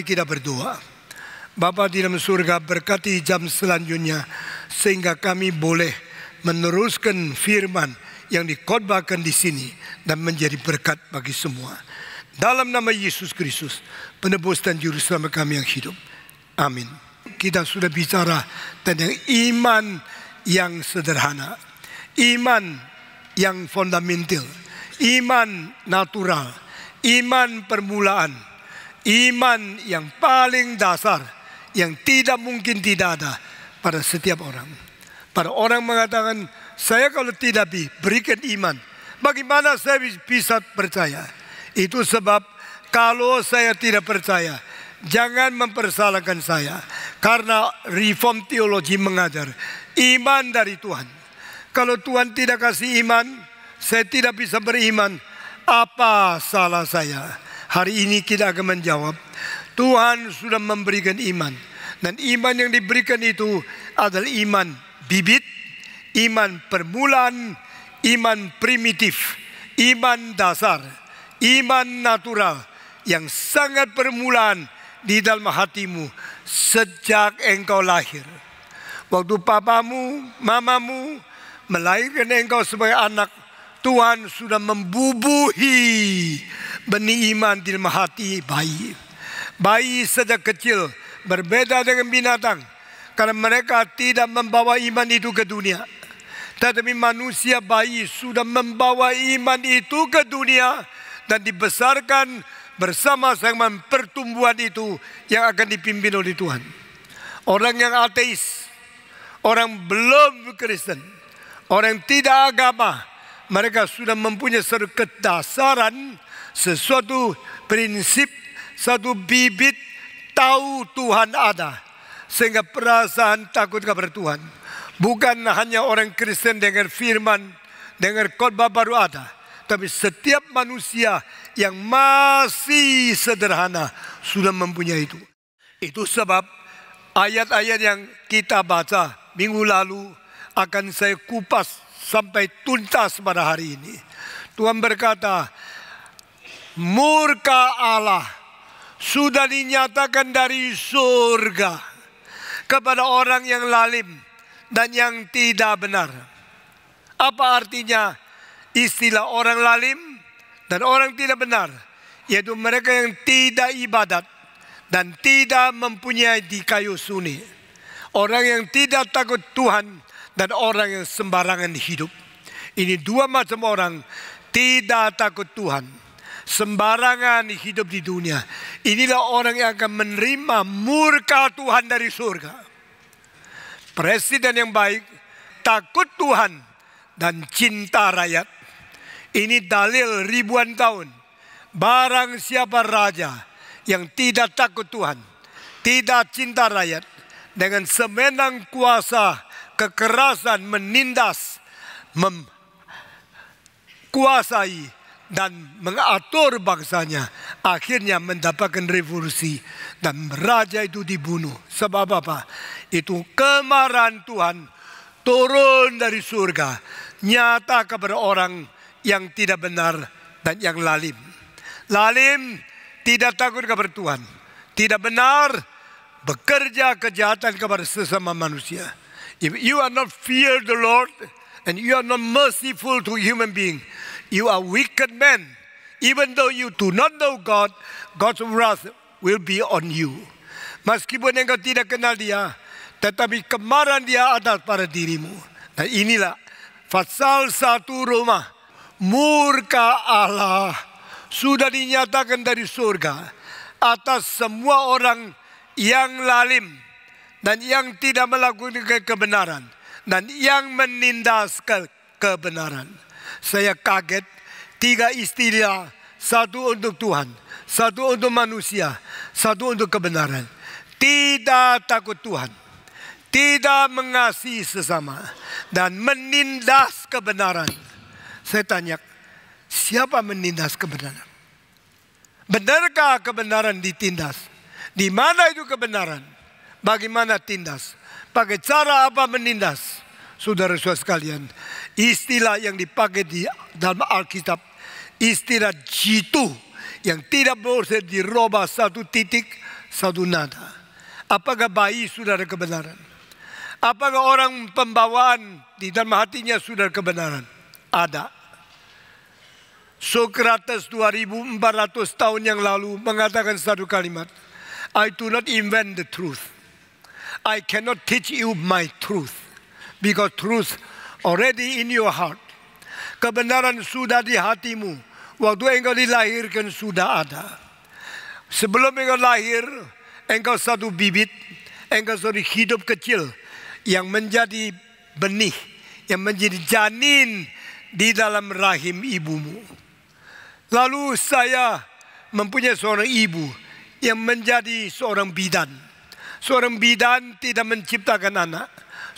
Mari kita berdoa. Bapa di dalam surga berkati jam selanjutnya sehingga kami boleh meneruskan firman yang dikhotbahkan di sini dan menjadi berkat bagi semua. Dalam nama Yesus Kristus, penebus dan juru selamat kami yang hidup. Amin. Kita sudah bicara tentang iman yang sederhana, iman yang fundamental, iman natural, iman permulaan Iman yang paling dasar yang tidak mungkin tidak ada pada setiap orang. Pada orang mengatakan, saya kalau tidak diberikan iman, bagaimana saya bisa percaya? Itu sebab kalau saya tidak percaya, jangan mempersalahkan saya. Karena reform teologi mengajar iman dari Tuhan. Kalau Tuhan tidak kasih iman, saya tidak bisa beriman. Apa salah saya? Hari ini kita akan menjawab, Tuhan sudah memberikan iman. Dan iman yang diberikan itu adalah iman bibit, iman permulaan, iman primitif, iman dasar, iman natural yang sangat permulaan di dalam hatimu sejak engkau lahir. Waktu papamu, mamamu melahirkan engkau sebagai anak, Tuhan sudah membubuhi benih iman di dalam hati bayi. Bayi sejak kecil berbeda dengan binatang. Karena mereka tidak membawa iman itu ke dunia. Tetapi manusia bayi sudah membawa iman itu ke dunia. Dan dibesarkan bersama-sama pertumbuhan itu yang akan dipimpin oleh Tuhan. Orang yang ateis, orang belum Kristen, orang tidak agama, mereka sudah mempunyai serketasaran kedasaran sesuatu prinsip, satu bibit tahu Tuhan ada. Sehingga perasaan takut kepada Tuhan. Bukan hanya orang Kristen dengar firman, dengar khotbah baru ada. Tapi setiap manusia yang masih sederhana sudah mempunyai itu. Itu sebab ayat-ayat yang kita baca minggu lalu akan saya kupas sampai tuntas pada hari ini. Tuhan berkata, murka Allah sudah dinyatakan dari surga kepada orang yang lalim dan yang tidak benar. Apa artinya istilah orang lalim dan orang tidak benar? Yaitu mereka yang tidak ibadat dan tidak mempunyai di kayu suni. Orang yang tidak takut Tuhan dan orang yang sembarangan hidup. Ini dua macam orang tidak takut Tuhan sembarangan hidup di dunia. Inilah orang yang akan menerima murka Tuhan dari surga. Presiden yang baik, takut Tuhan, dan cinta rakyat. Ini dalil ribuan tahun. Barang siapa raja yang tidak takut Tuhan, tidak cinta rakyat, dengan semenang kuasa kekerasan menindas, memkuasai, dan mengatur bangsanya akhirnya mendapatkan revolusi dan raja itu dibunuh sebab apa itu kemarahan Tuhan turun dari surga nyata kepada orang yang tidak benar dan yang lalim lalim tidak takut kepada Tuhan tidak benar bekerja kejahatan kepada sesama manusia if you are not fear the Lord and you are not merciful to human being You are wicked men. Even though you do not know God, God's wrath will be on you. Meskipun engkau tidak kenal dia, tetapi kemarahan dia ada pada dirimu. Nah inilah pasal satu Roma. Murka Allah sudah dinyatakan dari surga atas semua orang yang lalim dan yang tidak melakukan kebenaran dan yang menindas ke kebenaran. Saya kaget tiga istilah, satu untuk Tuhan, satu untuk manusia, satu untuk kebenaran. Tidak takut Tuhan, tidak mengasihi sesama, dan menindas kebenaran. Saya tanya, siapa menindas kebenaran? Benarkah kebenaran ditindas? Di mana itu kebenaran? Bagaimana tindas? Pakai cara apa menindas? Saudara-saudara sekalian, Istilah yang dipakai di dalam Alkitab, istilah jitu yang tidak boleh dirubah satu titik, satu nada. Apakah bayi sudah ada kebenaran? Apakah orang pembawaan di dalam hatinya sudah ada kebenaran? Ada. Socrates 2400 tahun yang lalu mengatakan satu kalimat. I do not invent the truth. I cannot teach you my truth. Because truth already in your heart. Kebenaran sudah di hatimu. Waktu engkau dilahirkan sudah ada. Sebelum engkau lahir, engkau satu bibit, engkau satu hidup kecil yang menjadi benih, yang menjadi janin di dalam rahim ibumu. Lalu saya mempunyai seorang ibu yang menjadi seorang bidan. Seorang bidan tidak menciptakan anak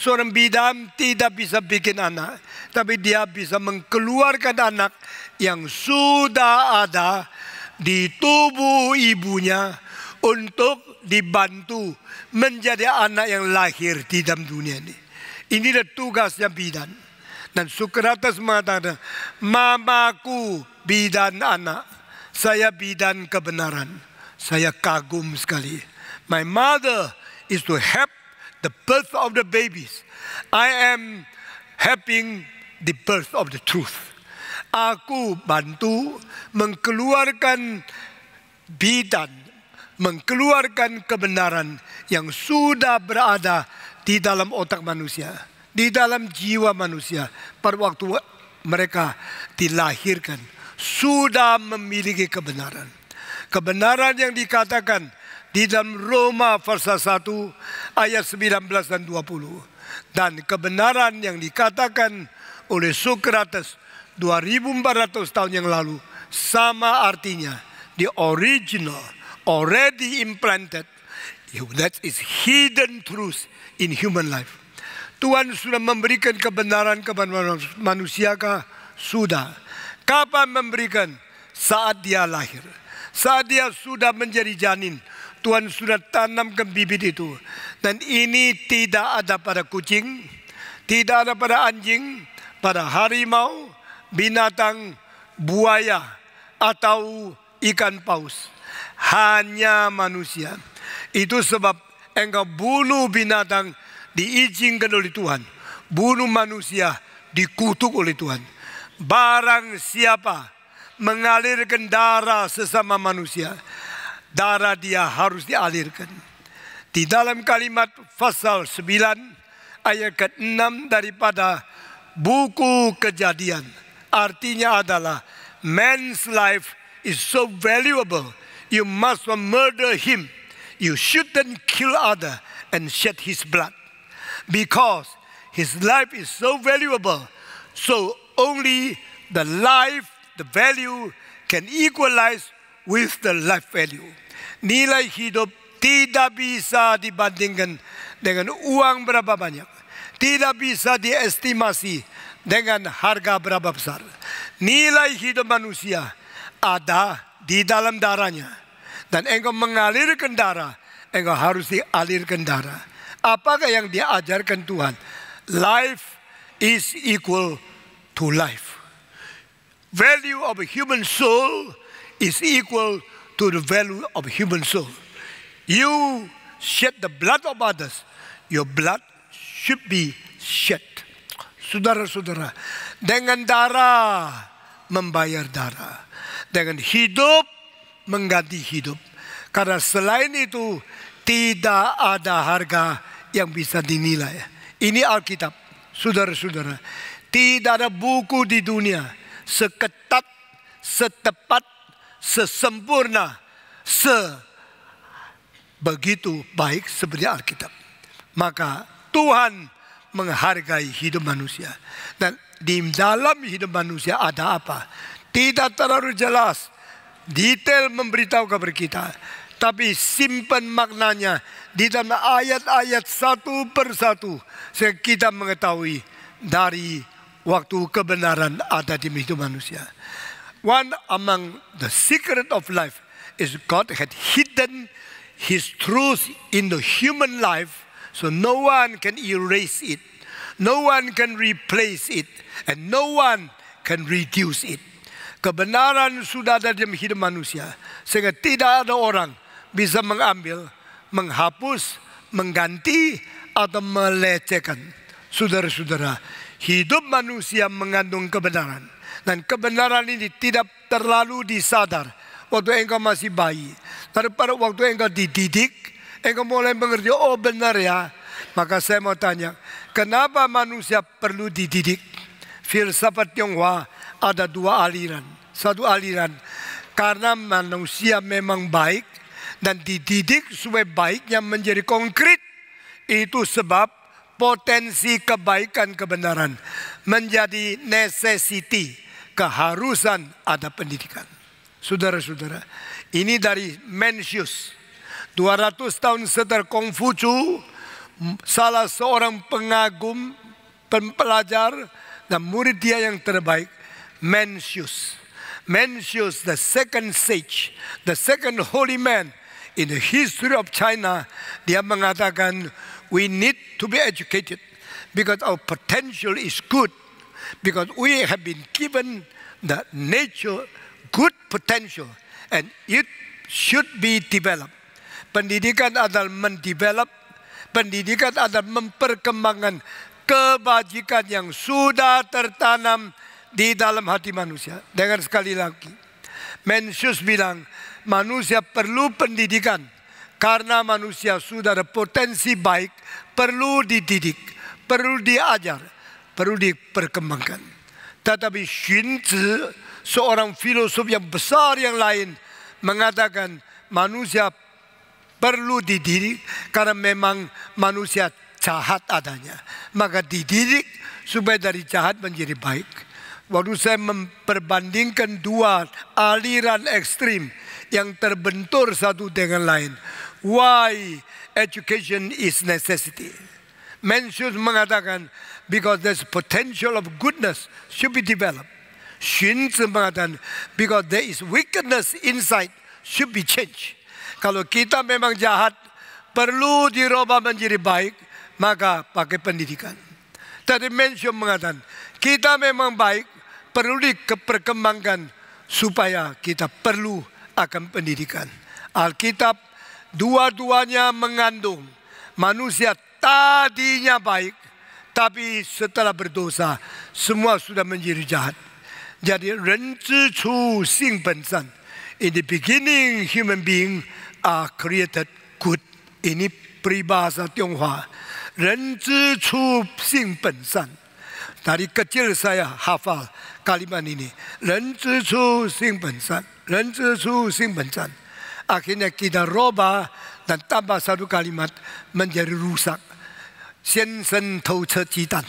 Seorang bidan tidak bisa bikin anak. Tapi dia bisa mengeluarkan anak yang sudah ada di tubuh ibunya untuk dibantu menjadi anak yang lahir di dalam dunia ini. Ini adalah tugasnya bidan. Dan Sokrates mengatakan, mamaku bidan anak, saya bidan kebenaran. Saya kagum sekali. My mother is to help the birth of the babies. I am helping the birth of the truth. Aku bantu mengeluarkan bidan, mengeluarkan kebenaran yang sudah berada di dalam otak manusia, di dalam jiwa manusia pada waktu mereka dilahirkan sudah memiliki kebenaran. Kebenaran yang dikatakan di dalam Roma pasal 1 ayat 19 dan 20 dan kebenaran yang dikatakan oleh Sokrates 2400 tahun yang lalu sama artinya the original already implanted that is hidden truth in human life Tuhan sudah memberikan kebenaran kepada manusia kah? Sudah. Kapan memberikan? Saat dia lahir. Saat dia sudah menjadi janin Tuhan sudah tanamkan bibit itu. Dan ini tidak ada pada kucing, tidak ada pada anjing, pada harimau, binatang, buaya, atau ikan paus. Hanya manusia. Itu sebab engkau bunuh binatang diizinkan oleh Tuhan. Bunuh manusia dikutuk oleh Tuhan. Barang siapa mengalirkan darah sesama manusia darah dia harus dialirkan. Di dalam kalimat pasal 9 ayat ke-6 daripada buku kejadian. Artinya adalah man's life is so valuable. You must not murder him. You shouldn't kill other and shed his blood. Because his life is so valuable. So only the life, the value can equalize with the life value. nilai hidup tidak bisa dibandingkan dengan uang berapa banyak. Tidak bisa diestimasi dengan harga berapa besar. Nilai hidup manusia ada di dalam darahnya. Dan engkau mengalirkan darah, engkau harus dialirkan darah. Apakah yang diajarkan Tuhan? Life is equal to life. Value of a human soul is equal to the value of human soul. You shed the blood of others. Your blood should be shed. Saudara-saudara, dengan darah membayar darah. Dengan hidup mengganti hidup. Karena selain itu tidak ada harga yang bisa dinilai. Ini Alkitab, saudara-saudara. Tidak ada buku di dunia seketat, setepat sesempurna, sebegitu baik seperti Alkitab. Maka Tuhan menghargai hidup manusia. Dan di dalam hidup manusia ada apa? Tidak terlalu jelas. Detail memberitahu kepada kita. Tapi simpan maknanya di dalam ayat-ayat satu persatu. Sehingga kita mengetahui dari waktu kebenaran ada di hidup manusia. One among the secret of life is God had hidden his truth in the human life so no one can erase it. No one can replace it and no one can reduce it. Kebenaran sudah ada dalam hidup manusia sehingga tidak ada orang bisa mengambil, menghapus, mengganti atau melecehkan. Saudara-saudara, hidup manusia mengandung kebenaran. Dan kebenaran ini tidak terlalu disadar waktu engkau masih bayi. Daripada waktu engkau dididik, engkau mulai mengerti, oh benar ya. Maka saya mau tanya, kenapa manusia perlu dididik? Filsafat Tionghoa ada dua aliran. Satu aliran, karena manusia memang baik dan dididik supaya baiknya menjadi konkret. Itu sebab potensi kebaikan kebenaran menjadi necessity keharusan ada pendidikan. Saudara-saudara, ini dari Mencius. 200 tahun setelah Kongfucu, salah seorang pengagum, pempelajar, dan murid dia yang terbaik, Mencius. Mencius, the second sage, the second holy man in the history of China, dia mengatakan, we need to be educated because our potential is good because we have been given the nature good potential and it should be developed. Pendidikan adalah mendevelop, pendidikan adalah memperkembangkan kebajikan yang sudah tertanam di dalam hati manusia. Dengar sekali lagi. Mencius bilang, manusia perlu pendidikan karena manusia sudah ada potensi baik, perlu dididik, perlu diajar perlu diperkembangkan. Tetapi Xunzi, seorang filosof yang besar yang lain, mengatakan manusia perlu dididik karena memang manusia jahat adanya. Maka dididik supaya dari jahat menjadi baik. Waktu saya memperbandingkan dua aliran ekstrim yang terbentur satu dengan lain. Why education is necessity. Mencius mengatakan because there's potential of goodness should be developed. mengatakan, because there is wickedness inside should be changed. Kalau kita memang jahat, perlu dirubah menjadi baik, maka pakai pendidikan. Tadi mention mengatakan, kita memang baik, perlu diperkembangkan supaya kita perlu akan pendidikan. Alkitab dua-duanya mengandung manusia tadinya baik, tapi setelah berdosa, semua sudah menjadi jahat. Jadi ren chu sing bensan. san. In the beginning, human being are created good. Ini peribahasa Tionghoa. Ren chu sing bensan. san. Dari kecil saya hafal kalimat ini. Ren chu sing bensan. san. Ren zhi sing ben Akhirnya kita roba dan tambah satu kalimat menjadi rusak. Sensen Tauce Citan.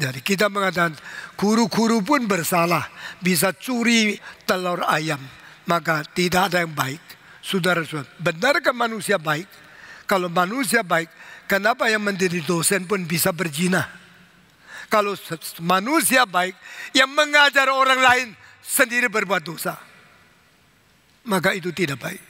Jadi kita mengatakan guru-guru pun bersalah. Bisa curi telur ayam. Maka tidak ada yang baik. Saudara-saudara, benarkah manusia baik? Kalau manusia baik, kenapa yang menjadi dosen pun bisa berzina? Kalau manusia baik, yang mengajar orang lain sendiri berbuat dosa. Maka itu tidak baik.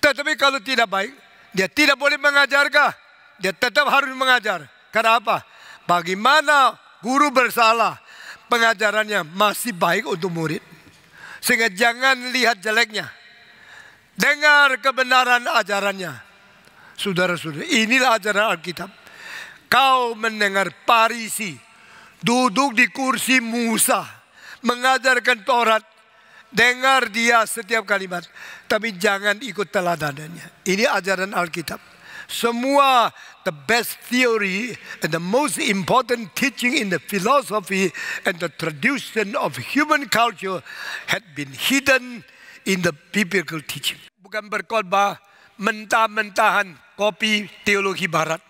Tetapi kalau tidak baik, dia tidak boleh mengajarkah? dia tetap harus mengajar. Karena apa? Bagaimana guru bersalah, pengajarannya masih baik untuk murid. Sehingga jangan lihat jeleknya. Dengar kebenaran ajarannya. Saudara-saudara, inilah ajaran Alkitab. Kau mendengar parisi duduk di kursi Musa mengajarkan Taurat. Dengar dia setiap kalimat, tapi jangan ikut teladanannya. Ini ajaran Alkitab. Semua the best theory and the most important teaching in the philosophy and the tradition of human culture had been hidden in the biblical teaching. Bukan berkhotbah mentah-mentahan kopi teologi barat.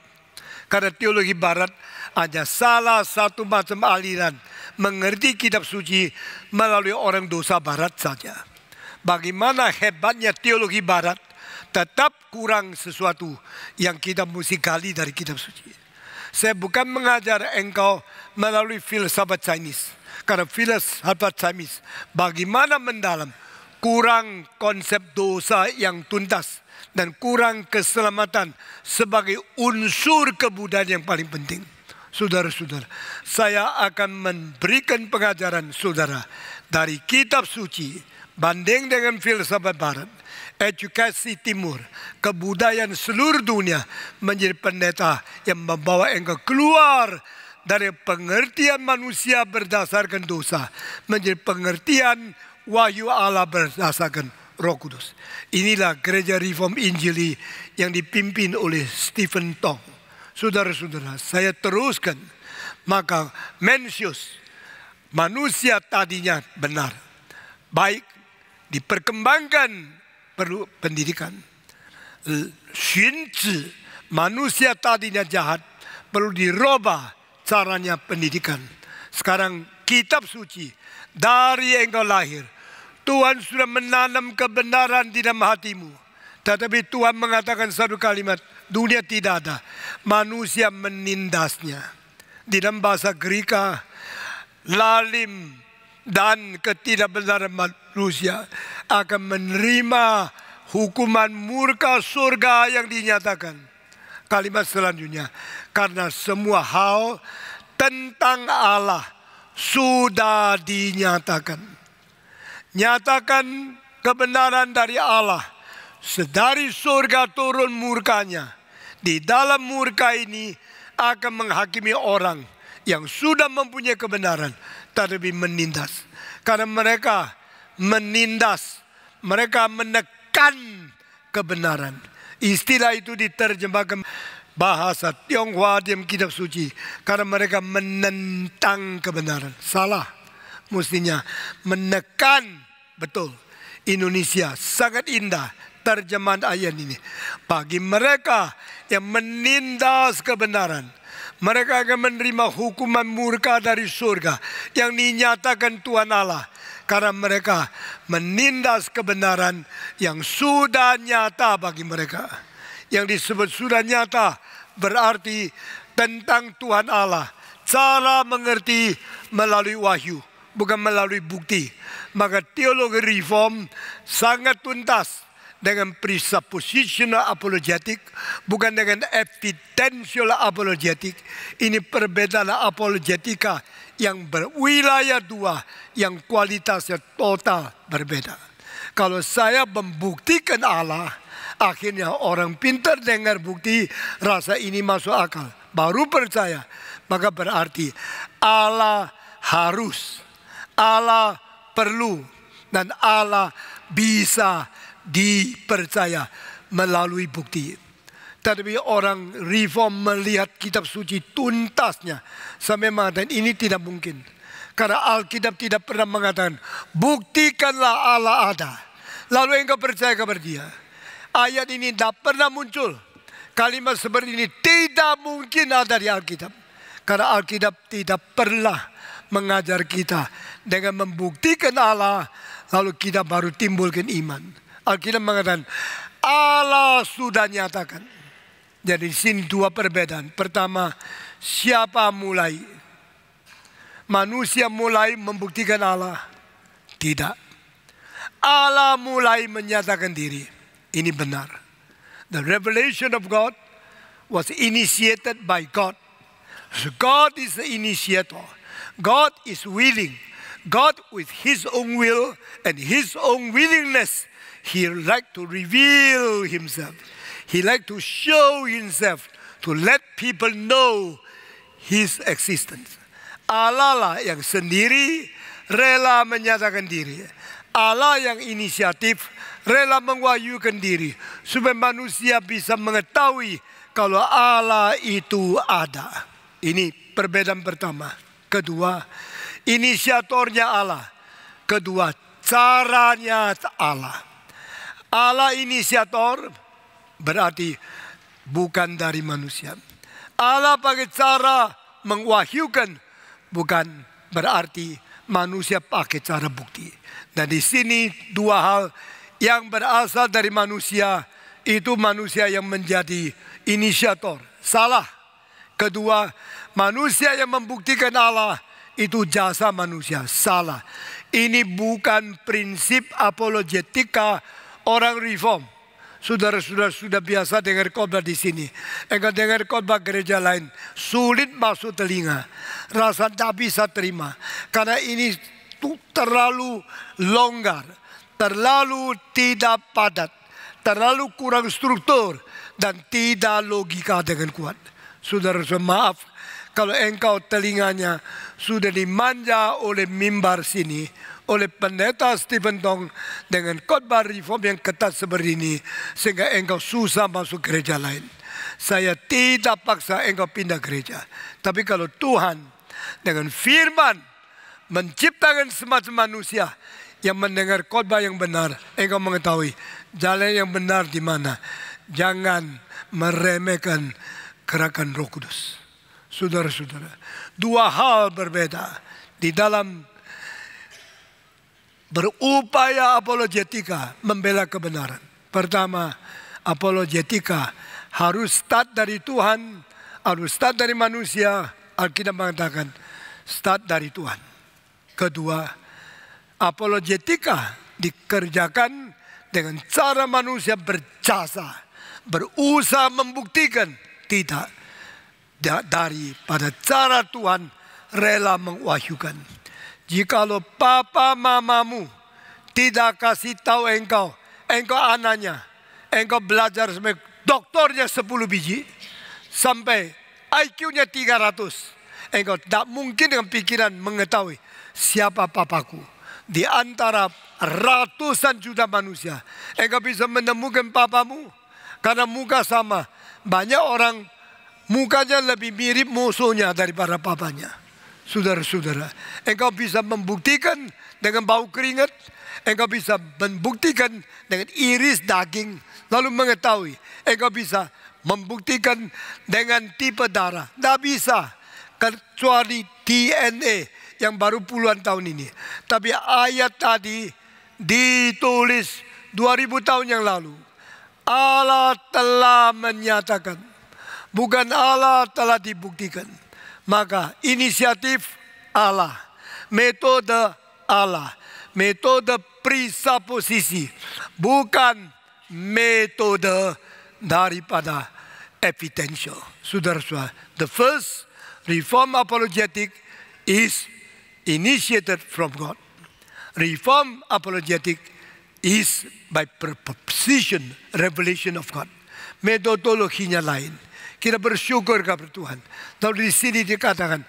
Karena teologi barat hanya salah satu macam aliran mengerti kitab suci melalui orang dosa barat saja. Bagaimana hebatnya teologi barat tetap kurang sesuatu yang kita mesti gali dari kitab suci. Saya bukan mengajar engkau melalui filsafat Chinese. Karena filsafat Chinese bagaimana mendalam kurang konsep dosa yang tuntas dan kurang keselamatan sebagai unsur kebudayaan yang paling penting. Saudara-saudara, saya akan memberikan pengajaran saudara dari kitab suci banding dengan filsafat barat edukasi timur, kebudayaan seluruh dunia menjadi pendeta yang membawa engkau keluar dari pengertian manusia berdasarkan dosa menjadi pengertian wahyu Allah berdasarkan Roh Kudus. Inilah gereja Reform Injili yang dipimpin oleh Stephen Tong. Saudara-saudara, saya teruskan. Maka Mencius, manusia tadinya benar. Baik, diperkembangkan perlu pendidikan. Eh, Xunzi, manusia tadinya jahat, perlu diroba caranya pendidikan. Sekarang kitab suci, dari engkau lahir, Tuhan sudah menanam kebenaran di dalam hatimu. Tetapi Tuhan mengatakan satu kalimat, dunia tidak ada. Manusia menindasnya. Di dalam bahasa Gerika, lalim dan ketidakbenaran manusia akan menerima hukuman murka surga yang dinyatakan. Kalimat selanjutnya, karena semua hal tentang Allah sudah dinyatakan. Nyatakan kebenaran dari Allah. Sedari surga turun murkanya. Di dalam murka ini akan menghakimi orang yang sudah mempunyai kebenaran tapi menindas. Karena mereka menindas, mereka menekan kebenaran. Istilah itu diterjemahkan bahasa Tionghoa dalam kitab suci. Karena mereka menentang kebenaran. Salah mestinya menekan betul. Indonesia sangat indah terjemahan ayat ini. Bagi mereka yang menindas kebenaran mereka akan menerima hukuman murka dari surga yang dinyatakan Tuhan Allah. Karena mereka menindas kebenaran yang sudah nyata bagi mereka. Yang disebut sudah nyata berarti tentang Tuhan Allah. Cara mengerti melalui wahyu, bukan melalui bukti. Maka teologi reform sangat tuntas dengan presuppositional apologetik, bukan dengan evidential apologetik. Ini perbedaan apologetika yang berwilayah dua, yang kualitasnya total berbeda. Kalau saya membuktikan Allah, akhirnya orang pintar dengar bukti rasa ini masuk akal. Baru percaya. Maka berarti Allah harus, Allah perlu, dan Allah bisa dipercaya melalui bukti. Tetapi orang reform melihat kitab suci tuntasnya Sememang dan ini tidak mungkin. Karena Alkitab tidak pernah mengatakan, buktikanlah Allah ada. Lalu engkau percaya kepada dia. Ayat ini tidak pernah muncul. Kalimat seperti ini tidak mungkin ada di Alkitab. Karena Alkitab tidak pernah mengajar kita dengan membuktikan Allah. Lalu kita baru timbulkan iman. Alkitab mengatakan Allah sudah nyatakan. Jadi di sini dua perbedaan. Pertama, siapa mulai? Manusia mulai membuktikan Allah? Tidak. Allah mulai menyatakan diri. Ini benar. The revelation of God was initiated by God. So God is the initiator. God is willing. God with his own will and his own willingness He like to reveal himself. He like to show himself to let people know his existence. Allah yang sendiri rela menyatakan diri. Allah yang inisiatif rela mengwayukan diri supaya manusia bisa mengetahui kalau Allah itu ada. Ini perbedaan pertama. Kedua, inisiatornya Allah. Kedua, caranya Allah. Allah inisiator berarti bukan dari manusia. Allah pakai cara mengwahyukan bukan berarti manusia pakai cara bukti. Dan di sini dua hal yang berasal dari manusia itu manusia yang menjadi inisiator. Salah. Kedua, manusia yang membuktikan Allah itu jasa manusia. Salah. Ini bukan prinsip apologetika orang reform. Saudara-saudara sudah biasa dengar khotbah di sini. Enggak dengar khotbah gereja lain. Sulit masuk telinga. Rasa tak bisa terima. Karena ini terlalu longgar. Terlalu tidak padat. Terlalu kurang struktur. Dan tidak logika dengan kuat. Saudara-saudara maaf kalau engkau telinganya sudah dimanja oleh mimbar sini, oleh pendeta Stephen Tong dengan khotbah reform yang ketat seperti ini sehingga engkau susah masuk gereja lain. Saya tidak paksa engkau pindah gereja. Tapi kalau Tuhan dengan firman menciptakan semacam manusia yang mendengar khotbah yang benar, engkau mengetahui jalan yang benar di mana. Jangan meremehkan gerakan Roh Kudus. Saudara-saudara, dua hal berbeda di dalam berupaya apologetika membela kebenaran. Pertama, apologetika harus start dari Tuhan, harus start dari manusia. Alkitab mengatakan start dari Tuhan. Kedua, apologetika dikerjakan dengan cara manusia berjasa, berusaha membuktikan tidak dari daripada cara Tuhan rela mengwahyukan. Jikalau papa mamamu tidak kasih tahu engkau, engkau anaknya, engkau belajar sebagai doktornya 10 biji, sampai IQ-nya 300. Engkau tak mungkin dengan pikiran mengetahui siapa papaku. Di antara ratusan juta manusia, engkau bisa menemukan papamu karena muka sama. Banyak orang Mukanya lebih mirip musuhnya daripada papanya. Saudara-saudara, engkau bisa membuktikan dengan bau keringat, engkau bisa membuktikan dengan iris daging, lalu mengetahui, engkau bisa membuktikan dengan tipe darah. Tidak bisa kecuali DNA yang baru puluhan tahun ini. Tapi ayat tadi ditulis 2000 tahun yang lalu. Allah telah menyatakan bukan Allah telah dibuktikan. Maka inisiatif Allah, metode Allah, metode presuposisi, bukan metode daripada evidential. Saudara-saudara, the first reform apologetic is initiated from God. Reform apologetic is by proposition, revelation of God. Metodologinya lain. Kita bersyukur kepada Tuhan. Tapi di sini dikatakan,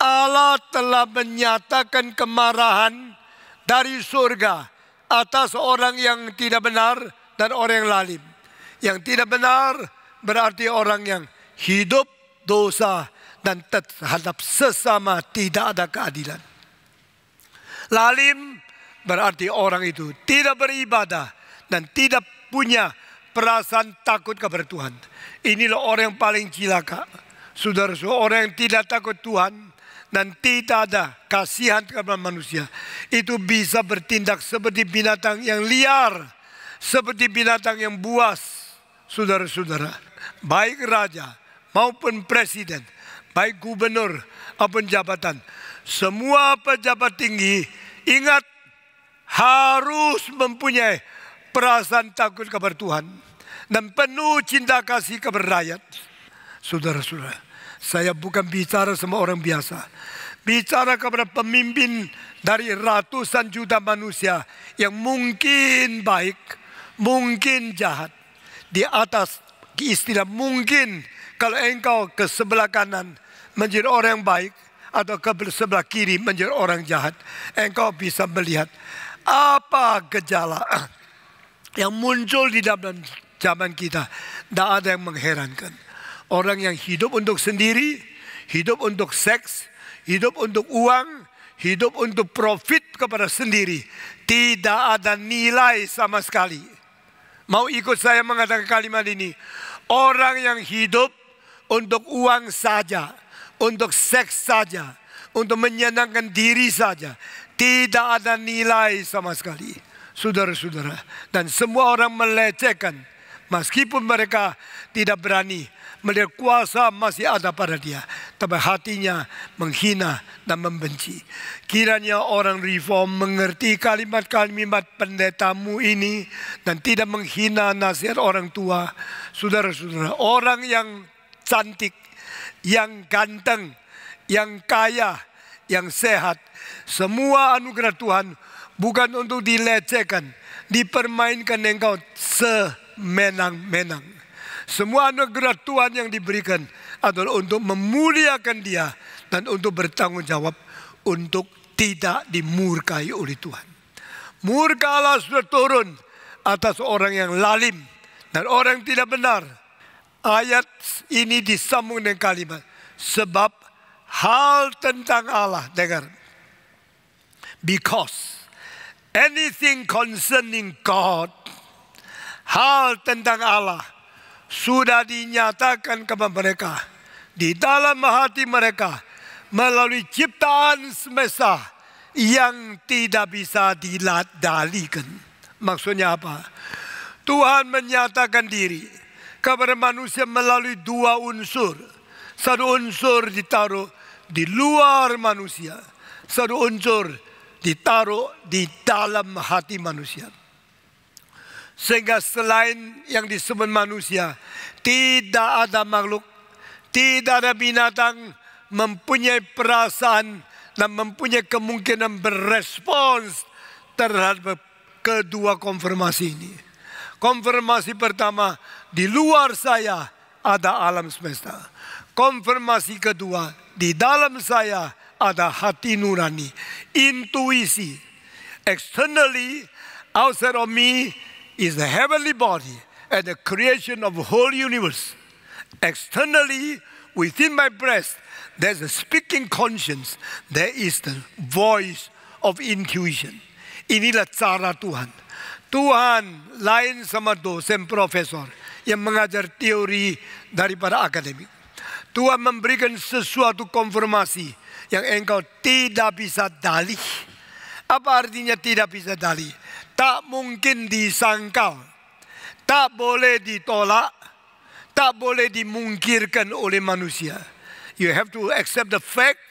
Allah telah menyatakan kemarahan dari surga atas orang yang tidak benar dan orang yang lalim. Yang tidak benar berarti orang yang hidup dosa dan terhadap sesama tidak ada keadilan. Lalim berarti orang itu tidak beribadah dan tidak punya perasaan takut kepada Tuhan. Inilah orang yang paling cilaka. Saudara-saudara, orang yang tidak takut Tuhan dan tidak ada kasihan kepada manusia. Itu bisa bertindak seperti binatang yang liar, seperti binatang yang buas. Saudara-saudara, baik raja maupun presiden, baik gubernur maupun jabatan, semua pejabat tinggi ingat harus mempunyai perasaan takut kepada Tuhan dan penuh cinta kasih kepada rakyat. Saudara-saudara, saya bukan bicara sama orang biasa. Bicara kepada pemimpin dari ratusan juta manusia yang mungkin baik, mungkin jahat. Di atas istilah mungkin kalau engkau ke sebelah kanan menjadi orang yang baik atau ke sebelah kiri menjadi orang jahat. Engkau bisa melihat apa gejala yang muncul di dalam zaman kita. Tidak ada yang mengherankan. Orang yang hidup untuk sendiri, hidup untuk seks, hidup untuk uang, hidup untuk profit kepada sendiri. Tidak ada nilai sama sekali. Mau ikut saya mengatakan kalimat ini. Orang yang hidup untuk uang saja, untuk seks saja, untuk menyenangkan diri saja. Tidak ada nilai sama sekali. Saudara-saudara. Dan semua orang melecehkan Meskipun mereka tidak berani, melihat kuasa masih ada pada dia. Tapi hatinya menghina dan membenci. Kiranya orang reform mengerti kalimat-kalimat pendetamu ini dan tidak menghina nasihat orang tua. Saudara-saudara, orang yang cantik, yang ganteng, yang kaya, yang sehat. Semua anugerah Tuhan bukan untuk dilecehkan, dipermainkan engkau se menang-menang. Semua anugerah Tuhan yang diberikan adalah untuk memuliakan dia dan untuk bertanggung jawab untuk tidak dimurkai oleh Tuhan. Murka Allah sudah turun atas orang yang lalim dan orang yang tidak benar. Ayat ini disambung dengan kalimat sebab hal tentang Allah dengar. Because anything concerning God hal tentang Allah sudah dinyatakan kepada mereka di dalam hati mereka melalui ciptaan semesta yang tidak bisa diladalikan. Maksudnya apa? Tuhan menyatakan diri kepada manusia melalui dua unsur. Satu unsur ditaruh di luar manusia. Satu unsur ditaruh di dalam hati manusia. Sehingga selain yang disebut manusia, tidak ada makhluk, tidak ada binatang mempunyai perasaan dan mempunyai kemungkinan berespons terhadap kedua konfirmasi ini. Konfirmasi pertama, di luar saya ada alam semesta. Konfirmasi kedua, di dalam saya ada hati nurani, intuisi. Externally, outside of me, is the heavenly body and the creation of the whole universe. Externally, within my breast, there's a speaking conscience. There is the voice of intuition. Inilah cara Tuhan. Tuhan lain sama dosen profesor yang mengajar teori daripada akademik. Tuhan memberikan sesuatu konfirmasi yang engkau tidak bisa dalih Apa artinya tidak bisa dali? Tak mungkin disangkal. Tak boleh ditolak. Tak boleh dimungkirkan oleh manusia. You have to accept the fact.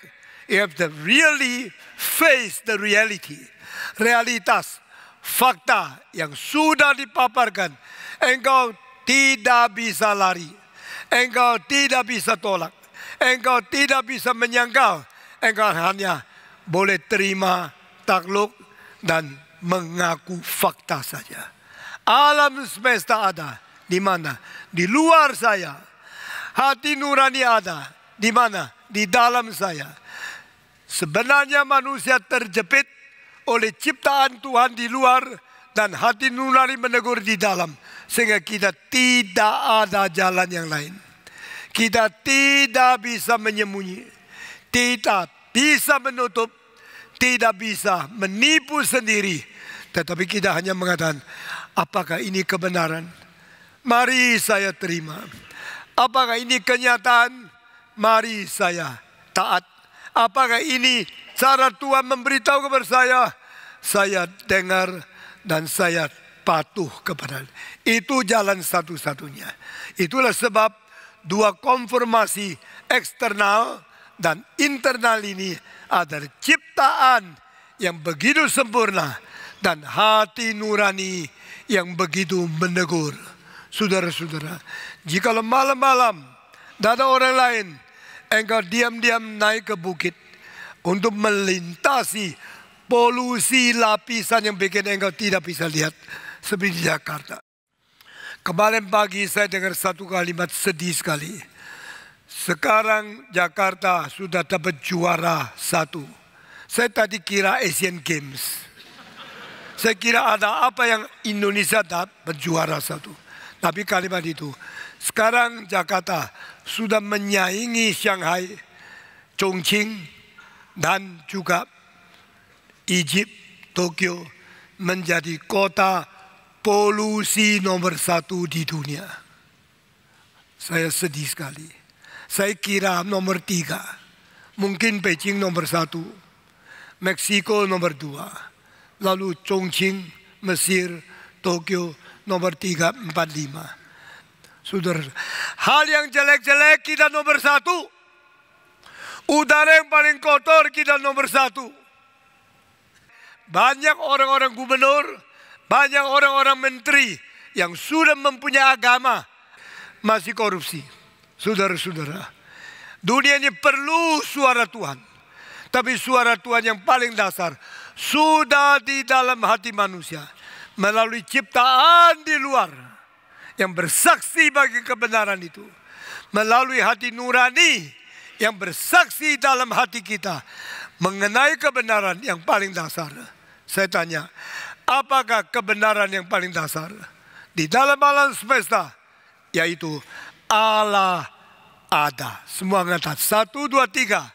You have to really face the reality. Realitas, fakta yang sudah dipaparkan. Engkau tidak bisa lari. Engkau tidak bisa tolak. Engkau tidak bisa menyangkal. Engkau hanya boleh terima takluk dan mengaku fakta saja. Alam semesta ada di mana? Di luar saya. Hati nurani ada di mana? Di dalam saya. Sebenarnya manusia terjepit oleh ciptaan Tuhan di luar dan hati nurani menegur di dalam sehingga kita tidak ada jalan yang lain. Kita tidak bisa menyembunyi, tidak bisa menutup tidak bisa menipu sendiri. Tetapi kita hanya mengatakan, apakah ini kebenaran? Mari saya terima. Apakah ini kenyataan? Mari saya taat. Apakah ini cara Tuhan memberitahu kepada saya? Saya dengar dan saya patuh kepada Itu jalan satu-satunya. Itulah sebab dua konfirmasi eksternal dan internal ini adalah ciptaan yang begitu sempurna dan hati nurani yang begitu menegur. Saudara-saudara, jika malam-malam ada orang lain engkau diam-diam naik ke bukit untuk melintasi polusi lapisan yang bikin engkau tidak bisa lihat seperti Jakarta. Kemarin pagi saya dengar satu kalimat sedih sekali. Sekarang Jakarta sudah dapat juara satu. Saya tadi kira Asian Games. Saya kira ada apa yang Indonesia dapat juara satu. Tapi kalimat itu. Sekarang Jakarta sudah menyaingi Shanghai, Chongqing, dan juga Egypt, Tokyo menjadi kota polusi nomor satu di dunia. Saya sedih sekali. Saya kira nomor tiga. Mungkin Beijing nomor satu. Meksiko nomor dua. Lalu Chongqing, Mesir, Tokyo nomor tiga, empat, lima. sudah hal yang jelek-jelek kita nomor satu. Udara yang paling kotor kita nomor satu. Banyak orang-orang gubernur, banyak orang-orang menteri yang sudah mempunyai agama masih korupsi. Saudara-saudara, dunia ini perlu suara Tuhan. Tapi suara Tuhan yang paling dasar sudah di dalam hati manusia. Melalui ciptaan di luar yang bersaksi bagi kebenaran itu. Melalui hati nurani yang bersaksi dalam hati kita. Mengenai kebenaran yang paling dasar. Saya tanya, apakah kebenaran yang paling dasar? Di dalam alam semesta, yaitu Allah ada. Semua angkat Satu, dua, tiga.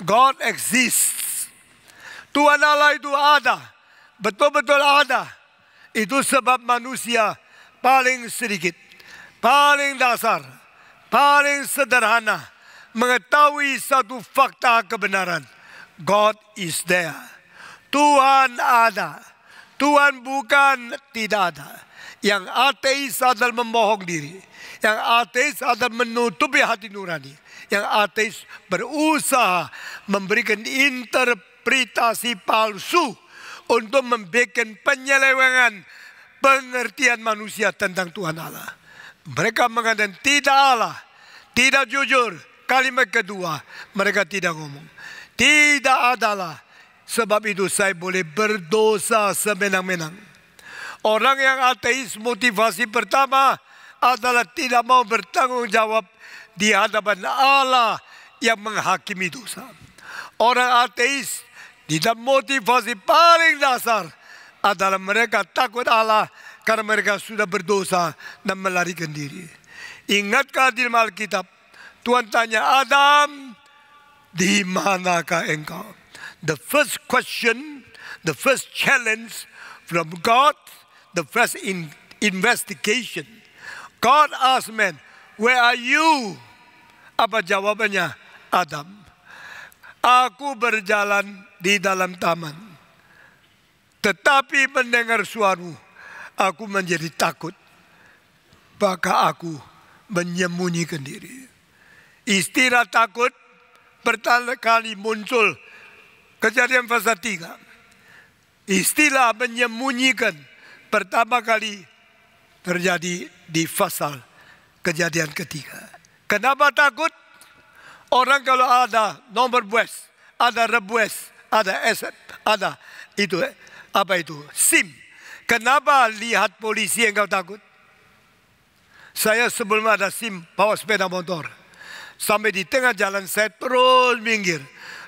God exists. Tuhan Allah itu ada. Betul-betul ada. Itu sebab manusia paling sedikit, paling dasar, paling sederhana mengetahui satu fakta kebenaran. God is there. Tuhan ada. Tuhan bukan tidak ada. Yang ateis adalah membohong diri. Yang ateis adalah menutupi hati nurani. Yang ateis berusaha memberikan interpretasi palsu untuk membuat penyelewengan pengertian manusia tentang Tuhan Allah. Mereka mengatakan tidak Allah, tidak jujur. Kalimat kedua, mereka tidak ngomong. Tidak adalah. Sebab itu saya boleh berdosa semenang-menang. Orang yang ateis motivasi pertama adalah tidak mau bertanggung jawab di hadapan Allah yang menghakimi dosa. Orang ateis tidak motivasi paling dasar adalah mereka takut Allah karena mereka sudah berdosa dan melarikan diri. Ingatkah di Alkitab Tuhan tanya Adam, di manakah engkau? The first question, the first challenge from God the first in investigation. God asked man, where are you? Apa jawabannya? Adam. Aku berjalan di dalam taman. Tetapi mendengar suaramu, aku menjadi takut. Maka aku menyembunyikan diri. Istilah takut pertama kali muncul kejadian pasal tiga. Istilah menyembunyikan pertama kali terjadi di pasal kejadian ketiga. Kenapa takut? Orang kalau ada nomor bus, ada rebus, ada eset, ada itu eh, apa itu SIM. Kenapa lihat polisi yang kau takut? Saya sebelum ada SIM bawa sepeda motor. Sampai di tengah jalan saya terus minggir.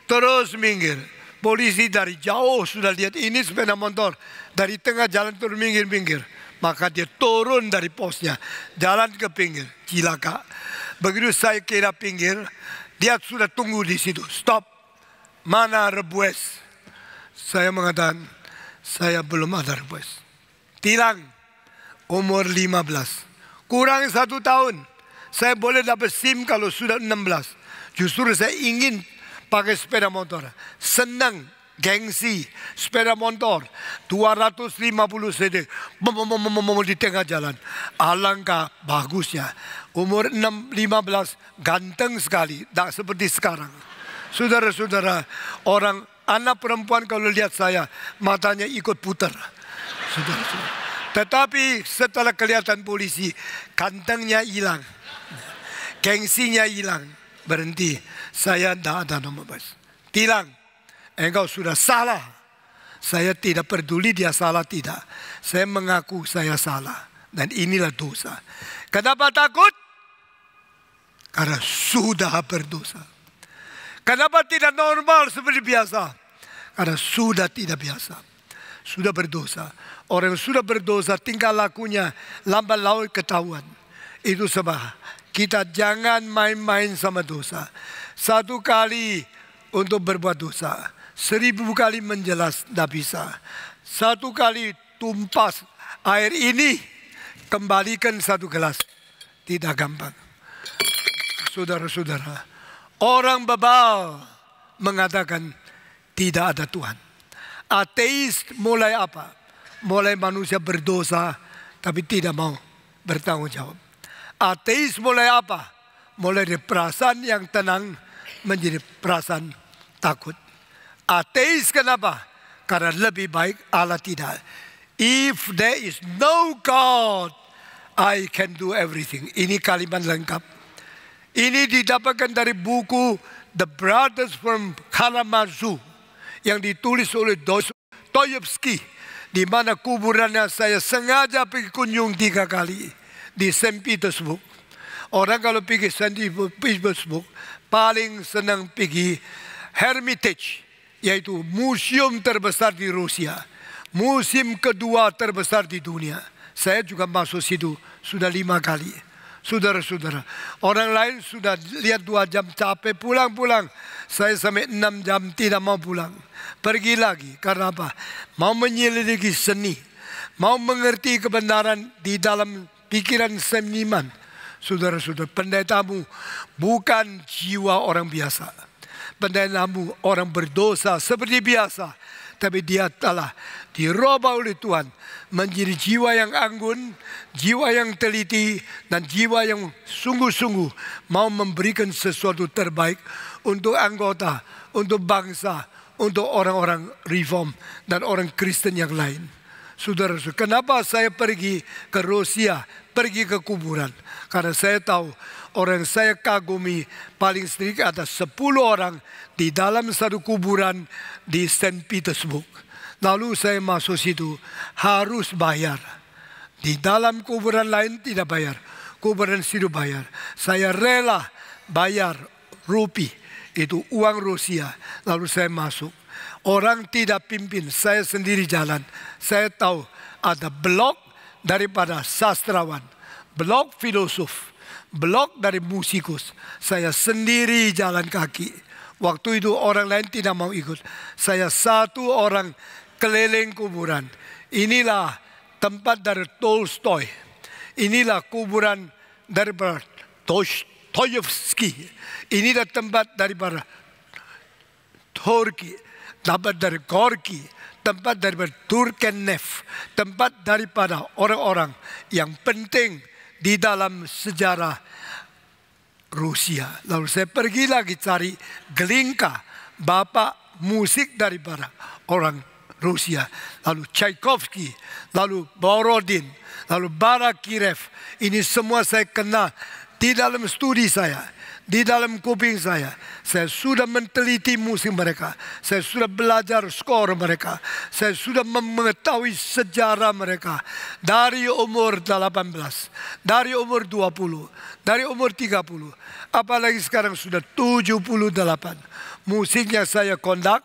Terus minggir. Polisi dari jauh sudah lihat ini sepeda motor. Dari tengah jalan turun minggir-minggir. Maka dia turun dari posnya. Jalan ke pinggir. Cilaka, Begitu saya kira pinggir. Dia sudah tunggu di situ. Stop. Mana rebues? Saya mengatakan. Saya belum ada rebues. Tilang. Umur 15. Kurang satu tahun. Saya boleh dapat SIM kalau sudah 16. Justru saya ingin pakai sepeda motor. Senang gengsi sepeda motor 250 cc di tengah jalan alangkah bagusnya umur 6, 15 ganteng sekali tak seperti sekarang saudara-saudara orang anak perempuan kalau lihat saya matanya ikut putar saudara-saudara tetapi setelah kelihatan polisi gantengnya hilang gengsinya hilang berhenti saya tidak ada nomor bus hilang engkau sudah salah. Saya tidak peduli dia salah tidak. Saya mengaku saya salah. Dan inilah dosa. Kenapa takut? Karena sudah berdosa. Kenapa tidak normal seperti biasa? Karena sudah tidak biasa. Sudah berdosa. Orang yang sudah berdosa tingkah lakunya lambat laun ketahuan. Itu sebab kita jangan main-main sama dosa. Satu kali untuk berbuat dosa seribu kali menjelas tidak bisa. Satu kali tumpas air ini kembalikan satu gelas. Tidak gampang. Saudara-saudara, orang bebal mengatakan tidak ada Tuhan. Ateis mulai apa? Mulai manusia berdosa tapi tidak mau bertanggung jawab. Ateis mulai apa? Mulai dari perasaan yang tenang menjadi perasaan takut. Ateis kenapa? Karena lebih baik Allah tidak. If there is no God, I can do everything. Ini kalimat lengkap. Ini didapatkan dari buku The Brothers from Kalamazoo yang ditulis oleh Dostoyevsky di mana kuburannya saya sengaja pergi kunjung tiga kali di Saint Petersburg. Orang kalau pergi Saint Petersburg paling senang pergi Hermitage yaitu museum terbesar di Rusia, musim kedua terbesar di dunia. Saya juga masuk situ sudah lima kali. Saudara-saudara, orang lain sudah lihat dua jam capek pulang-pulang. Saya sampai enam jam tidak mau pulang. Pergi lagi, karena apa? Mau menyelidiki seni. Mau mengerti kebenaran di dalam pikiran seniman. Saudara-saudara, pendetamu bukan jiwa orang biasa Penderidaanmu orang berdosa seperti biasa. Tapi dia telah diroba oleh Tuhan. Menjadi jiwa yang anggun, jiwa yang teliti, dan jiwa yang sungguh-sungguh mau memberikan sesuatu terbaik untuk anggota, untuk bangsa, untuk orang-orang reform dan orang Kristen yang lain. Saudara, kenapa saya pergi ke Rusia, pergi ke kuburan? Karena saya tahu orang yang saya kagumi paling sedikit ada 10 orang di dalam satu kuburan di St. Petersburg. Lalu saya masuk situ harus bayar. Di dalam kuburan lain tidak bayar. Kuburan situ bayar. Saya rela bayar rupi. Itu uang Rusia. Lalu saya masuk. Orang tidak pimpin. Saya sendiri jalan. Saya tahu ada blok daripada sastrawan. Blok filosof blok dari musikus. Saya sendiri jalan kaki. Waktu itu orang lain tidak mau ikut. Saya satu orang keliling kuburan. Inilah tempat dari Tolstoy. Inilah kuburan dari Tolstoyevsky. Inilah tempat dari Turki. Tempat dari Gorki. Tempat dari Turkenev. Tempat daripada orang-orang yang penting di dalam sejarah Rusia. Lalu saya pergi lagi cari Glinka bapak musik dari para orang Rusia. Lalu Tchaikovsky, lalu Borodin, lalu Barakirev. Ini semua saya kenal di dalam studi saya di dalam kuping saya. Saya sudah meneliti musim mereka. Saya sudah belajar skor mereka. Saya sudah mengetahui sejarah mereka. Dari umur 18, dari umur 20, dari umur 30. Apalagi sekarang sudah 78. Musiknya saya kondak,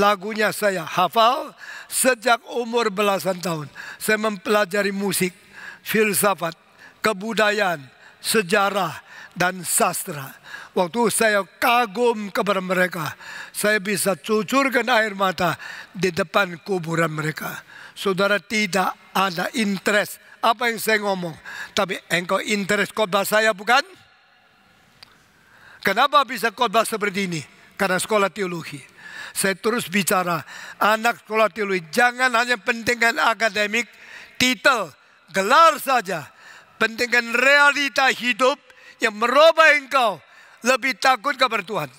lagunya saya hafal. Sejak umur belasan tahun, saya mempelajari musik, filsafat, kebudayaan, sejarah, dan sastra. Waktu saya kagum kepada mereka, saya bisa cucurkan air mata di depan kuburan mereka. Saudara tidak ada interest apa yang saya ngomong. Tapi engkau interest khotbah saya bukan? Kenapa bisa khotbah seperti ini? Karena sekolah teologi. Saya terus bicara, anak sekolah teologi jangan hanya pentingkan akademik, titel, gelar saja. Pentingkan realita hidup yang merubah engkau lebih takut kepada Tuhan,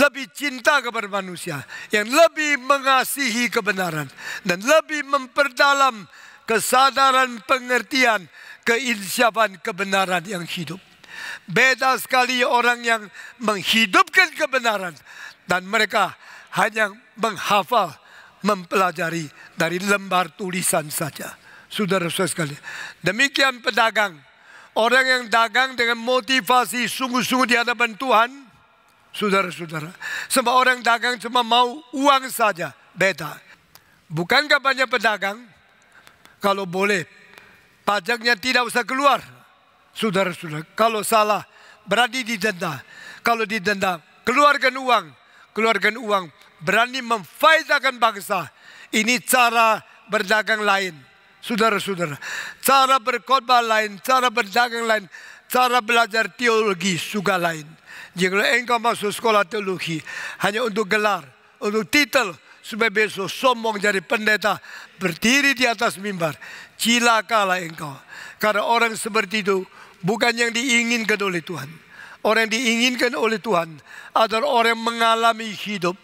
lebih cinta kepada manusia, yang lebih mengasihi kebenaran dan lebih memperdalam kesadaran pengertian keinsyafan kebenaran yang hidup. Beda sekali orang yang menghidupkan kebenaran dan mereka hanya menghafal, mempelajari dari lembar tulisan saja. sudah sesuai sekali. demikian pedagang Orang yang dagang dengan motivasi sungguh-sungguh di hadapan Tuhan, saudara-saudara. Sebab orang dagang cuma mau uang saja, beda. Bukankah banyak pedagang, kalau boleh, pajaknya tidak usah keluar. Saudara-saudara, kalau salah, berani didenda. Kalau didenda, keluarkan uang. Keluarkan uang, berani memfaedakan bangsa. Ini cara berdagang lain. Saudara-saudara, cara berkhotbah lain, cara berdagang lain, cara belajar teologi juga lain. Jika engkau masuk sekolah teologi hanya untuk gelar, untuk titel, supaya besok sombong jadi pendeta, berdiri di atas mimbar, cilakalah engkau. Karena orang seperti itu bukan yang diinginkan oleh Tuhan. Orang yang diinginkan oleh Tuhan adalah orang yang mengalami hidup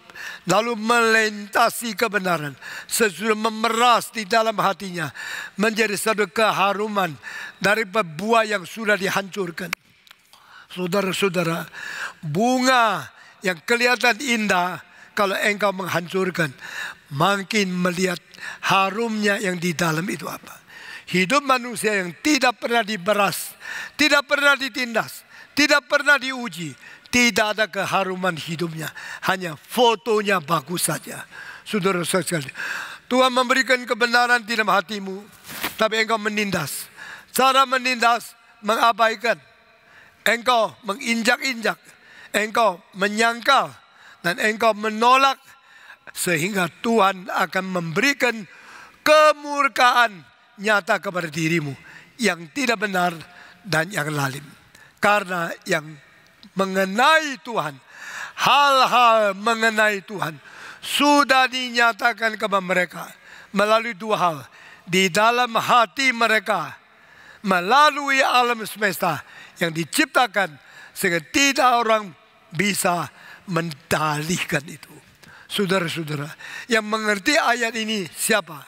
lalu melintasi kebenaran. Sesudah memeras di dalam hatinya menjadi satu keharuman dari buah yang sudah dihancurkan. Saudara-saudara, bunga yang kelihatan indah kalau engkau menghancurkan. Makin melihat harumnya yang di dalam itu apa. Hidup manusia yang tidak pernah diberas, tidak pernah ditindas, tidak pernah diuji tidak ada keharuman hidupnya. Hanya fotonya bagus saja. Saudara saudara Tuhan memberikan kebenaran di dalam hatimu. Tapi engkau menindas. Cara menindas mengabaikan. Engkau menginjak-injak. Engkau menyangkal. Dan engkau menolak. Sehingga Tuhan akan memberikan kemurkaan nyata kepada dirimu. Yang tidak benar dan yang lalim. Karena yang mengenai Tuhan, hal-hal mengenai Tuhan sudah dinyatakan kepada mereka melalui dua hal di dalam hati mereka melalui alam semesta yang diciptakan sehingga tidak orang bisa mendalihkan itu. Saudara-saudara, yang mengerti ayat ini siapa?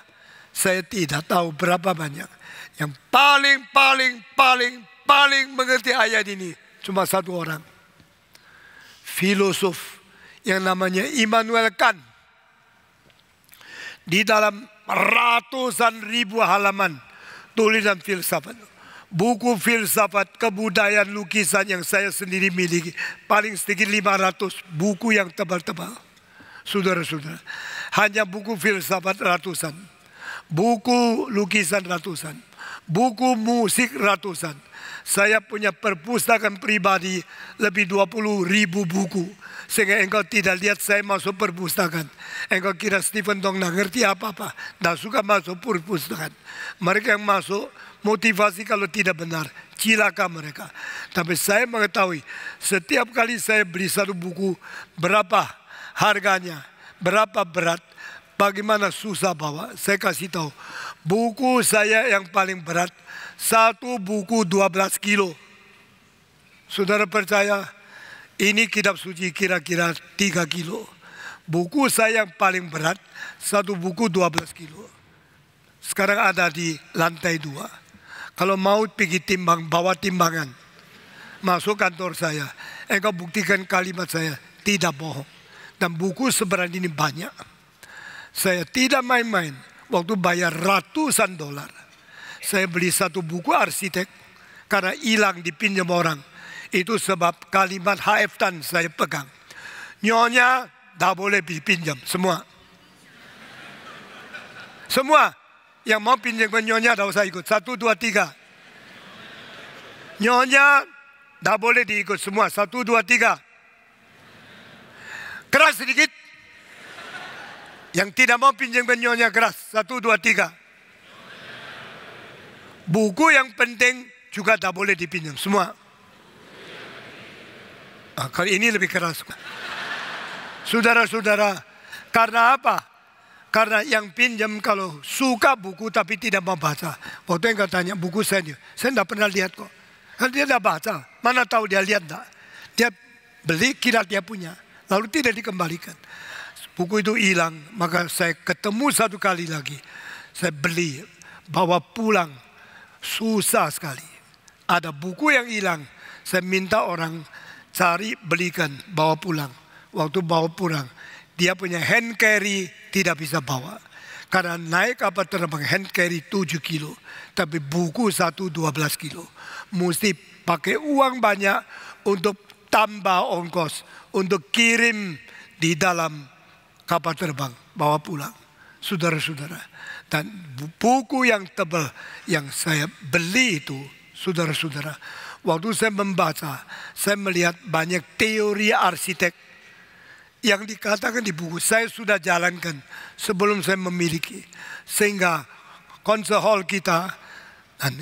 Saya tidak tahu berapa banyak. Yang paling, paling, paling, paling mengerti ayat ini cuma satu orang filosof yang namanya Immanuel Kant. Di dalam ratusan ribu halaman tulisan filsafat. Buku filsafat kebudayaan lukisan yang saya sendiri miliki. Paling sedikit 500 buku yang tebal-tebal. Saudara-saudara. Hanya buku filsafat ratusan. Buku lukisan ratusan. Buku musik ratusan saya punya perpustakaan pribadi lebih 20 ribu buku. Sehingga engkau tidak lihat saya masuk perpustakaan. Engkau kira Stephen Tong tidak ngerti apa-apa. -apa. suka masuk perpustakaan. Mereka yang masuk motivasi kalau tidak benar. Cilaka mereka. Tapi saya mengetahui setiap kali saya beli satu buku berapa harganya. Berapa berat Bagaimana susah bawa? Saya kasih tahu. Buku saya yang paling berat, satu buku 12 kilo. Saudara percaya, ini kitab suci kira-kira 3 kilo. Buku saya yang paling berat, satu buku 12 kilo. Sekarang ada di lantai dua. Kalau mau pergi timbang, bawa timbangan. Masuk kantor saya. Engkau buktikan kalimat saya. Tidak bohong. Dan buku seberat ini banyak. Saya tidak main-main. Waktu bayar ratusan dolar. Saya beli satu buku arsitek. Karena hilang dipinjam orang. Itu sebab kalimat HF Tan saya pegang. Nyonya tak boleh dipinjam semua. Semua yang mau pinjam ke nyonya tak usah ikut. Satu, dua, tiga. Nyonya tak boleh diikut semua. Satu, dua, tiga. Keras sedikit. Yang tidak mau pinjamkan nyonya keras. Satu, dua, tiga. Buku yang penting juga tak boleh dipinjam semua. Nah, kalau ini lebih keras. Saudara-saudara, karena apa? Karena yang pinjam kalau suka buku tapi tidak mau baca. Waktu yang katanya buku saya, saya tidak pernah lihat kok. Kan dia tidak baca, mana tahu dia lihat tidak. Dia beli kira dia punya, lalu tidak dikembalikan. Buku itu hilang, maka saya ketemu satu kali lagi. Saya beli, bawa pulang. Susah sekali. Ada buku yang hilang, saya minta orang cari belikan, bawa pulang. Waktu bawa pulang, dia punya hand carry tidak bisa bawa. Karena naik apa terbang hand carry 7 kilo. Tapi buku 1 12 kilo. Mesti pakai uang banyak untuk tambah ongkos. Untuk kirim di dalam kapal terbang, bawa pulang. Saudara-saudara. Dan buku yang tebal yang saya beli itu, saudara-saudara. Waktu saya membaca, saya melihat banyak teori arsitek yang dikatakan di buku. Saya sudah jalankan sebelum saya memiliki. Sehingga konser hall kita dan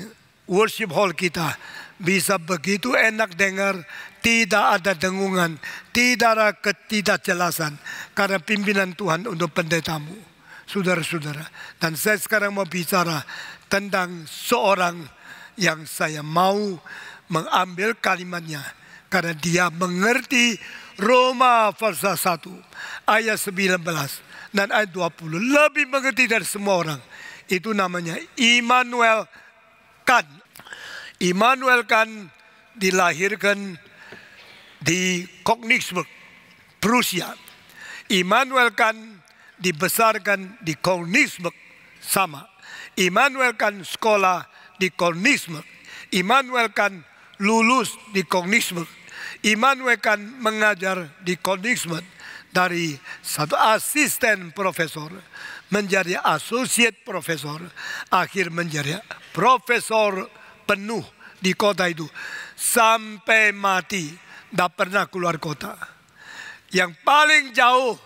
worship hall kita bisa begitu enak dengar tidak ada dengungan, tidak ada ketidakjelasan karena pimpinan Tuhan untuk pendetamu, saudara-saudara. Dan saya sekarang mau bicara tentang seorang yang saya mau mengambil kalimatnya karena dia mengerti Roma pasal 1 ayat 19 dan ayat 20 lebih mengerti dari semua orang. Itu namanya Immanuel Kant. Immanuel Kant dilahirkan di Königsberg, Prusia. Immanuel Kant dibesarkan di Königsberg sama. Immanuel Kant sekolah di Königsberg. Immanuel Kant lulus di Königsberg. Immanuel Kant mengajar di Königsberg dari satu asisten profesor menjadi associate profesor, akhir menjadi profesor penuh di kota itu sampai mati tidak pernah keluar kota. Yang paling jauh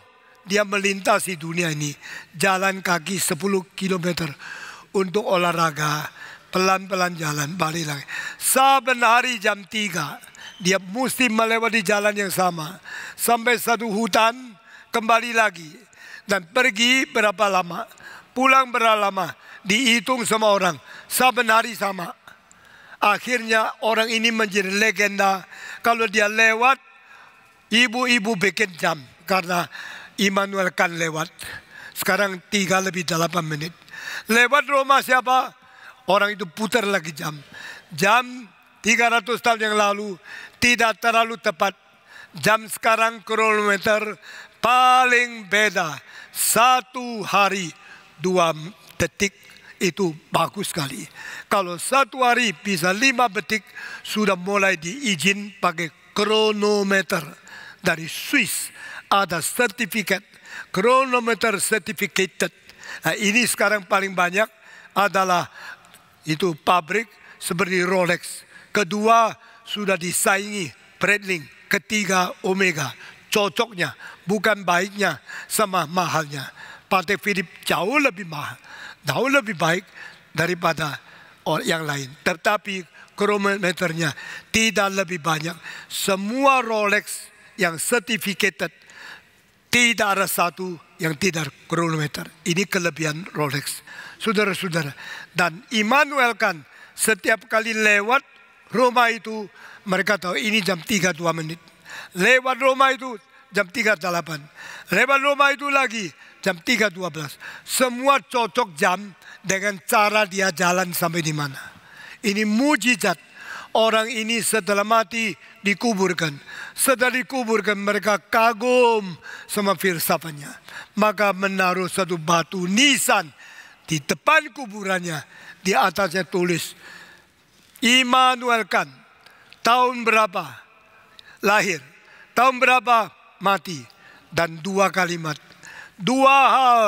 dia melintasi dunia ini. Jalan kaki 10 km untuk olahraga. Pelan-pelan jalan, balik lagi. Saben hari jam 3 dia mesti melewati jalan yang sama. Sampai satu hutan, kembali lagi. Dan pergi berapa lama. Pulang berapa lama. Dihitung sama orang. Saben hari sama. Akhirnya orang ini menjadi legenda kalau dia lewat, ibu-ibu bikin jam karena Immanuel kan lewat. Sekarang tiga lebih delapan menit. Lewat Roma siapa? Orang itu putar lagi jam. Jam 300 tahun yang lalu tidak terlalu tepat. Jam sekarang kronometer paling beda. Satu hari dua detik itu bagus sekali. Kalau satu hari bisa lima detik sudah mulai diizin pakai kronometer dari Swiss ada sertifikat kronometer certificated. Nah, ini sekarang paling banyak adalah itu pabrik seperti Rolex. Kedua sudah disaingi Breitling. Ketiga Omega. Cocoknya bukan baiknya sama mahalnya. Partai Philip jauh lebih mahal jauh lebih baik daripada yang lain. Tetapi kronometernya tidak lebih banyak. Semua Rolex yang certificated tidak ada satu yang tidak kronometer. Ini kelebihan Rolex. Saudara-saudara. Dan Immanuel kan setiap kali lewat rumah itu mereka tahu ini jam 3 2 menit. Lewat rumah itu jam 3.08. Reban Roma itu lagi jam 3.12. Semua cocok jam dengan cara dia jalan sampai di mana. Ini mujizat. Orang ini setelah mati dikuburkan. Setelah dikuburkan mereka kagum sama filsafatnya. Maka menaruh satu batu nisan di depan kuburannya. Di atasnya tulis Immanuel Kant. Tahun berapa lahir? Tahun berapa mati dan dua kalimat. Dua hal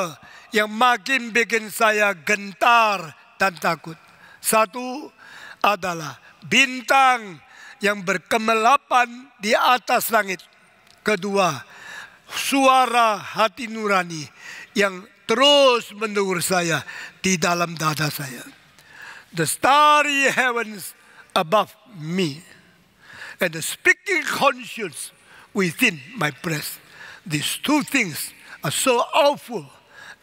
yang makin bikin saya gentar dan takut. Satu adalah bintang yang berkemelapan di atas langit. Kedua, suara hati nurani yang terus mendengur saya di dalam dada saya. The starry heavens above me and the speaking conscience within my breast. These two things are so awful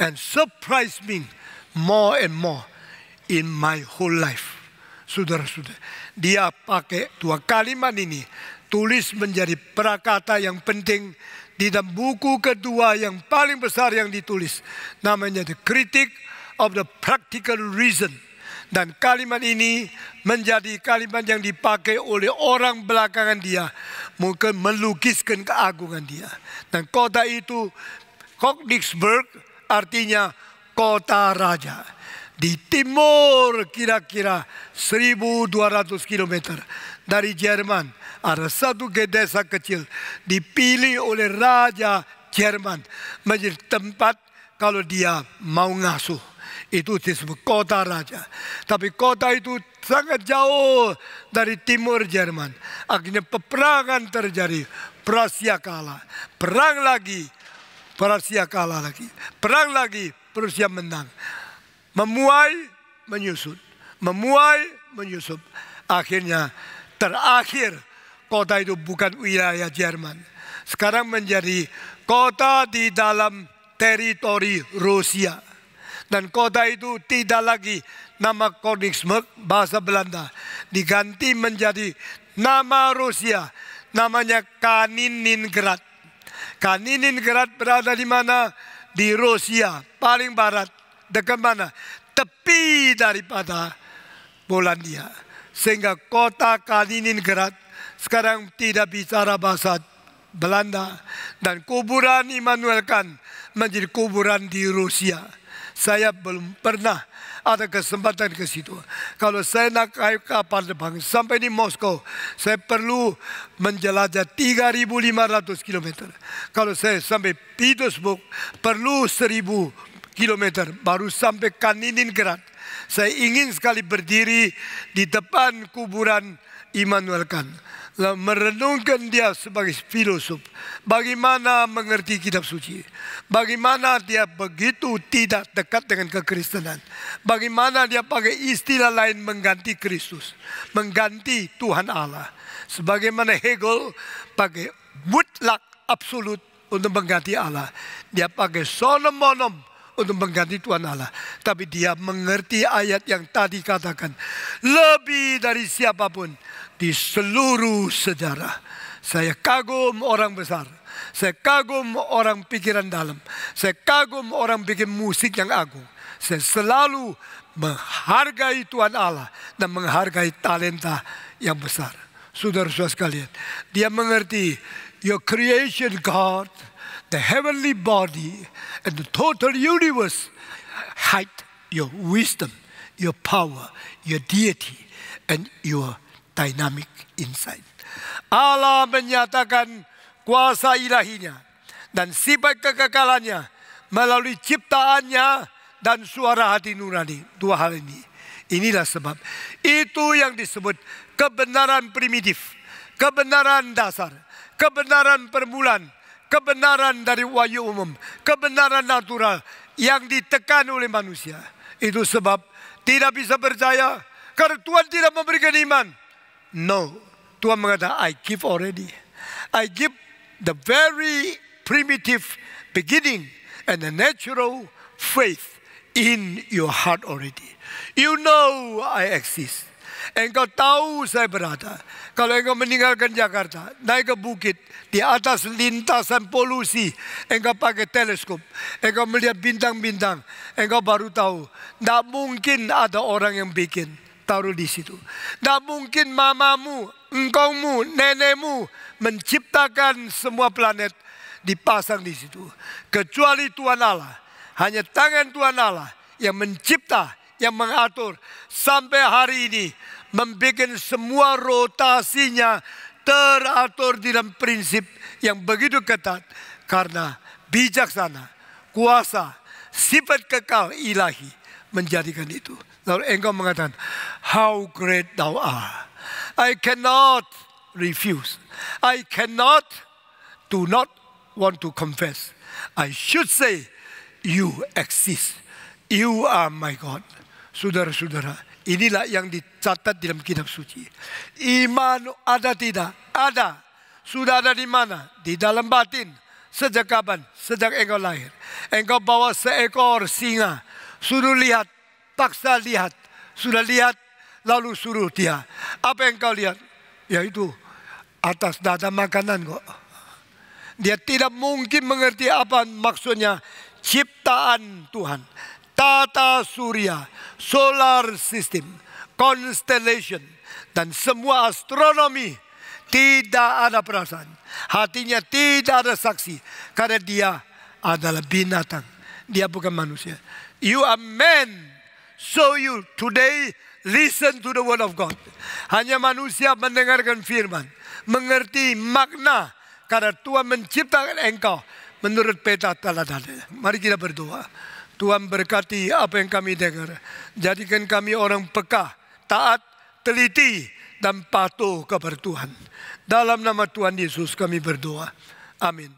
and surprise me more and more in my whole life. Saudara-saudara, dia pakai dua kalimat ini tulis menjadi prakata yang penting di dalam buku kedua yang paling besar yang ditulis namanya The Critic of the Practical Reason dan kalimat ini menjadi kalimat yang dipakai oleh orang belakangan dia. Mungkin melukiskan keagungan dia. Dan kota itu Königsberg artinya kota raja. Di timur kira-kira 1200 km dari Jerman. Ada satu desa kecil dipilih oleh Raja Jerman menjadi tempat kalau dia mau ngasuh itu disebut kota raja. Tapi kota itu sangat jauh dari timur Jerman. Akhirnya peperangan terjadi. Prusia kalah. Perang lagi. Prusia kalah lagi. Perang lagi. Prusia menang. Memuai, menyusut. Memuai, menyusut. Akhirnya terakhir kota itu bukan wilayah Jerman. Sekarang menjadi kota di dalam teritori Rusia. Dan kota itu tidak lagi nama Konigsberg bahasa Belanda. Diganti menjadi nama Rusia. Namanya Kaliningrad. Kaliningrad berada di mana? Di Rusia, paling barat. Dekat mana? Tepi daripada Polandia. Sehingga kota Kaliningrad sekarang tidak bicara bahasa Belanda. Dan kuburan Immanuel Kant menjadi kuburan di Rusia. Saya belum pernah ada kesempatan ke situ. Kalau saya naik kapal terbang sampai di Moskow, saya perlu menjelajah 3.500 km. Kalau saya sampai Petersburg, perlu 1.000 km baru sampai Kaliningrad. Saya ingin sekali berdiri di depan kuburan Immanuel Kant merenungkan dia sebagai filosof. Bagaimana mengerti kitab suci. Bagaimana dia begitu tidak dekat dengan kekristenan. Bagaimana dia pakai istilah lain mengganti Kristus. Mengganti Tuhan Allah. Sebagaimana Hegel pakai mutlak absolut untuk mengganti Allah. Dia pakai sonomonom untuk mengganti Tuhan Allah. Tapi dia mengerti ayat yang tadi katakan. Lebih dari siapapun di seluruh sejarah. Saya kagum orang besar. Saya kagum orang pikiran dalam. Saya kagum orang bikin musik yang agung. Saya selalu menghargai Tuhan Allah dan menghargai talenta yang besar. Saudara-saudara sekalian, dia mengerti your creation God, the heavenly body and the total universe hide your wisdom, your power, your deity and your dynamic insight. Allah menyatakan kuasa ilahinya dan sifat kekekalannya melalui ciptaannya dan suara hati nurani. Dua hal ini. Inilah sebab. Itu yang disebut kebenaran primitif. Kebenaran dasar. Kebenaran permulaan. Kebenaran dari wahyu umum. Kebenaran natural yang ditekan oleh manusia. Itu sebab tidak bisa percaya karena Tuhan tidak memberikan iman. No. Tuhan mengatakan, I give already. I give the very primitive beginning and the natural faith in your heart already. You know I exist. Engkau tahu saya berada. Kalau engkau meninggalkan Jakarta, naik ke bukit, di atas lintasan polusi, engkau pakai teleskop, engkau melihat bintang-bintang, engkau baru tahu. Tidak mungkin ada orang yang bikin taruh di situ. Tidak mungkin mamamu, engkaumu, nenekmu menciptakan semua planet dipasang di situ. Kecuali Tuhan Allah. Hanya tangan Tuhan Allah yang mencipta, yang mengatur. Sampai hari ini membuat semua rotasinya teratur dalam prinsip yang begitu ketat. Karena bijaksana, kuasa, sifat kekal ilahi menjadikan itu. Lalu engkau mengatakan, How great thou art. I cannot refuse. I cannot, do not want to confess. I should say, you exist. You are my God. Saudara-saudara, inilah yang dicatat dalam kitab suci. Iman ada tidak? Ada. Sudah ada di mana? Di dalam batin. Sejak kapan? Sejak engkau lahir. Engkau bawa seekor singa. Suruh lihat paksa lihat. Sudah lihat, lalu suruh dia. Apa yang kau lihat? ya itu atas dada makanan kok. Dia tidak mungkin mengerti apa maksudnya ciptaan Tuhan. Tata surya, solar system, constellation, dan semua astronomi tidak ada perasaan. Hatinya tidak ada saksi. Karena dia adalah binatang. Dia bukan manusia. You are man So you today listen to the word of God. Hanya manusia mendengarkan firman, mengerti makna karena Tuhan menciptakan engkau menurut peta teladannya. Mari kita berdoa. Tuhan berkati apa yang kami dengar. Jadikan kami orang peka, taat, teliti, dan patuh kepada Tuhan. Dalam nama Tuhan Yesus kami berdoa. Amin.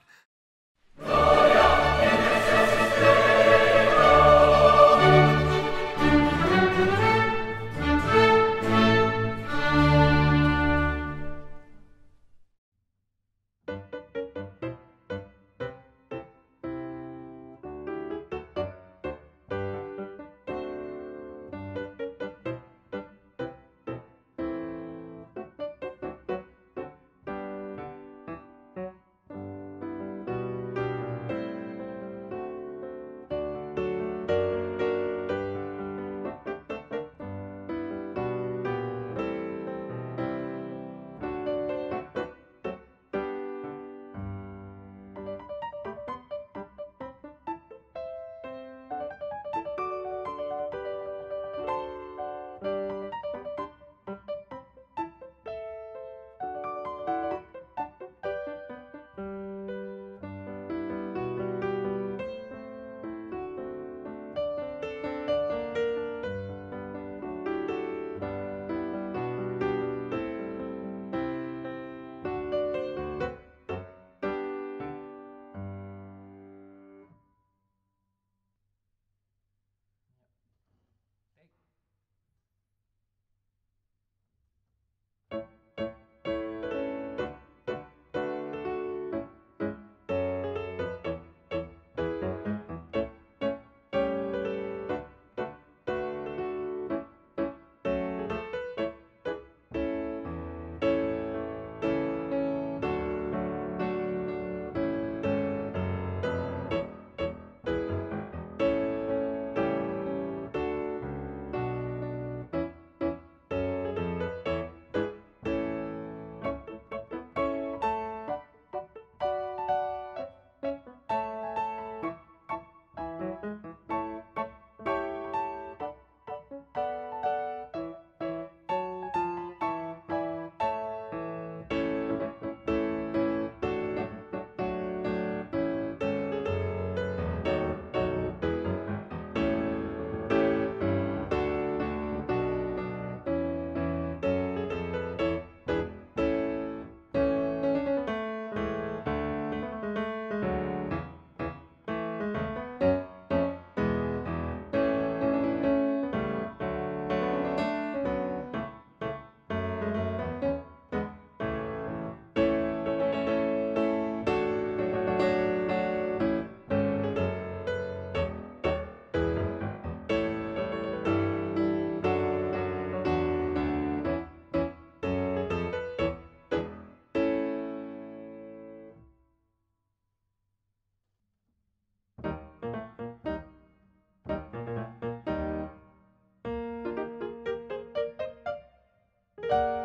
you